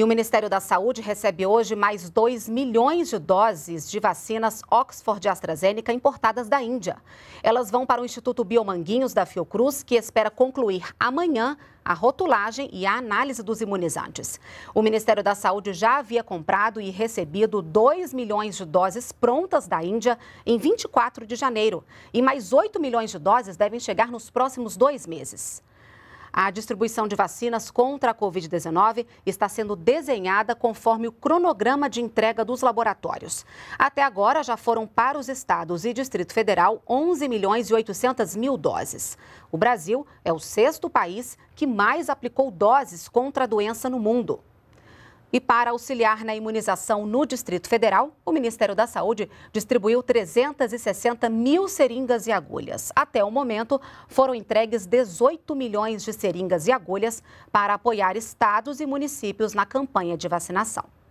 E o Ministério da Saúde recebe hoje mais 2 milhões de doses de vacinas Oxford AstraZeneca importadas da Índia. Elas vão para o Instituto Biomanguinhos da Fiocruz, que espera concluir amanhã a rotulagem e a análise dos imunizantes. O Ministério da Saúde já havia comprado e recebido 2 milhões de doses prontas da Índia em 24 de janeiro. E mais 8 milhões de doses devem chegar nos próximos dois meses. A distribuição de vacinas contra a Covid-19 está sendo desenhada conforme o cronograma de entrega dos laboratórios. Até agora, já foram para os estados e Distrito Federal 11 milhões e 800 mil doses. O Brasil é o sexto país que mais aplicou doses contra a doença no mundo. E para auxiliar na imunização no Distrito Federal, o Ministério da Saúde distribuiu 360 mil seringas e agulhas. Até o momento, foram entregues 18 milhões de seringas e agulhas para apoiar estados e municípios na campanha de vacinação.